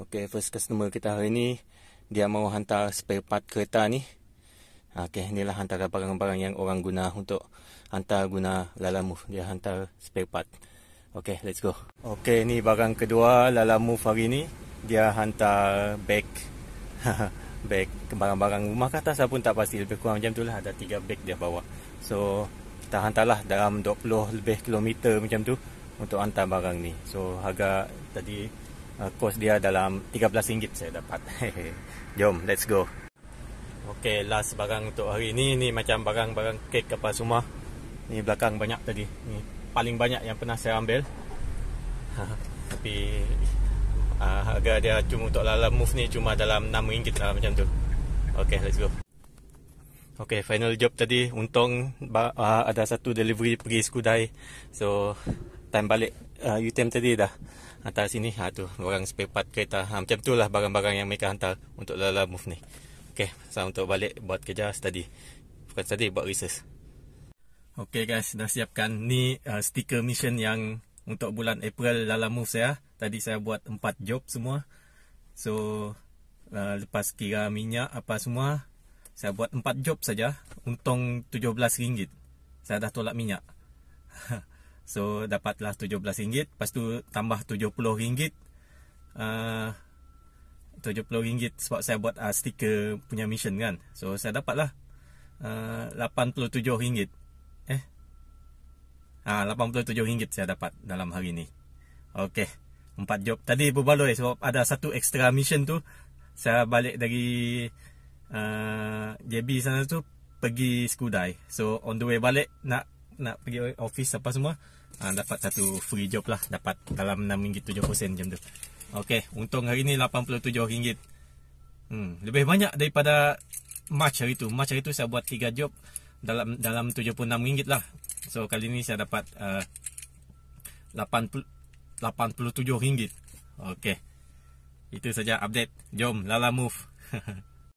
Okay, first customer kita hari ni Dia mau hantar spare part kereta ni ah, Okay, inilah hantar barang-barang yang orang guna untuk Hantar guna Lala Dia hantar spare part Okay, let's go Okay, ni barang kedua Lala hari ni Dia hantar bag Bag barang-barang rumah ke atas pun tak pasti Lebih kurang macam tu lah Ada tiga bag dia bawa So, kita hantarlah dalam 20 lebih kilometer macam tu Untuk hantar barang ni So, harga tadi uh, kos dia dalam RM13 saya dapat jom let's go ok last barang untuk hari ni ni macam barang-barang kek apa semua ni belakang banyak tadi ni paling banyak yang pernah saya ambil tapi uh, harga dia cuma untuk lala move ni cuma dalam RM6 lah macam tu ok let's go ok final job tadi untung uh, ada satu delivery pergi skudai so time balik uh, UTM tadi dah hantar sini ha tu barang spare part kereta ha, macam itulah barang-barang yang mereka hantar untuk lala move ni okey sama untuk balik buat kerja study bukan study buat research okey guys dah siapkan ni uh, stiker mission yang untuk bulan April lala move saya tadi saya buat 4 job semua so uh, lepas kira minyak apa semua saya buat 4 job saja untung rm ringgit. saya dah tolak minyak So dapatlah RM17 Lepas tu tambah RM70 uh, RM70 sebab saya buat uh, stiker punya mission kan So saya dapatlah RM87 ah, uh, Eh RM87 ah, uh, saya dapat dalam hari ni Okay Empat job Tadi berbaloi sebab ada satu extra mission tu Saya balik dari uh, JB sana tu Pergi Skudai So on the way balik Nak nak pergi office apa semua ha, dapat satu free job lah dapat dalam 6 ringgit 7% macam tu Okey, untung hari ni 87 ringgit hmm, lebih banyak daripada March hari tu March hari tu saya buat 3 job dalam dalam 76 ringgit lah so kali ni saya dapat uh, 80, 87 ringgit Okey, itu saja update jom lala move